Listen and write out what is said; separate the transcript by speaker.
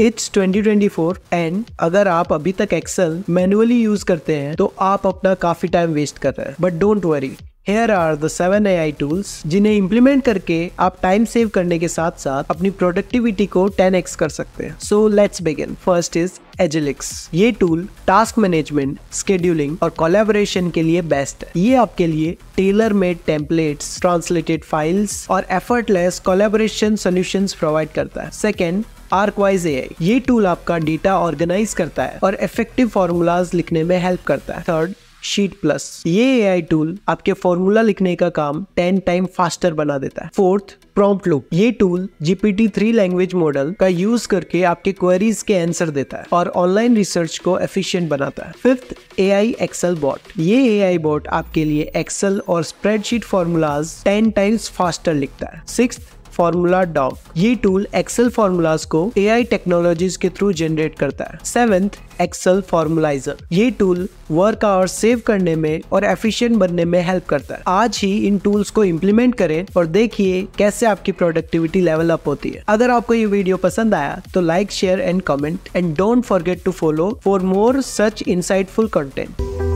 Speaker 1: it's 2024 and अगर आप अभी तक एक्सेल मैनुअली यूज करते हैं तो आप अपना काफी टाइम वेस्ट कर रहे हैं but don't worry here are the seven A I tools जिन्हें इम्प्लीमेंट करके आप टाइम सेव करने के साथ साथ अपनी प्रोडक्टिविटी को टेन एक्स कर सकते हैं so let's begin first is Ajelix ये टूल टास्क मैनेजमेंट स्केड्यूलिंग और कोलेबोरेशन के लिए बेस्ट है ये आपके लिए tailor made template translated files और एफर्टलेस कोलेबोरेशन सोल्यूशन प्रोवाइड करता है सेकेंड आर्कवाइज ए आई ये टूल आपका डेटा ऑर्गेनाइज करता है और इफेक्टिव फॉर्मूलाज लिखने में हेल्प करता है थर्ड शीट प्लस ये आई टूल आपके फॉर्मूला लिखने का काम टेन टाइम फास्टर बना देता है फोर्थ प्रॉम्प्ट लूप ये tool GPT three language model का यूज करके आपके क्वेरीज के आंसर देता है और ऑनलाइन रिसर्च को एफिशिएंट बनाता है fifth A I Excel bot ये ए आई बॉट आपके लिए एक्सेल और spreadsheet formulas ten times faster लिखता है सिक्स फॉर्मूला डॉग ये टूल एक्सेल फॉर्मूलाज को एआई टेक्नोलॉजीज के थ्रू जनरेट करता है सेवेंथ एक्सेल फॉर्मुलाइजर ये टूल वर्क आवर सेव करने में और एफिशिएंट बनने में हेल्प करता है आज ही इन टूल्स को इम्प्लीमेंट करें और देखिए कैसे आपकी प्रोडक्टिविटी लेवल अप होती है अगर आपको ये वीडियो पसंद आया तो like share and comment and don't forget to follow for more such insightful content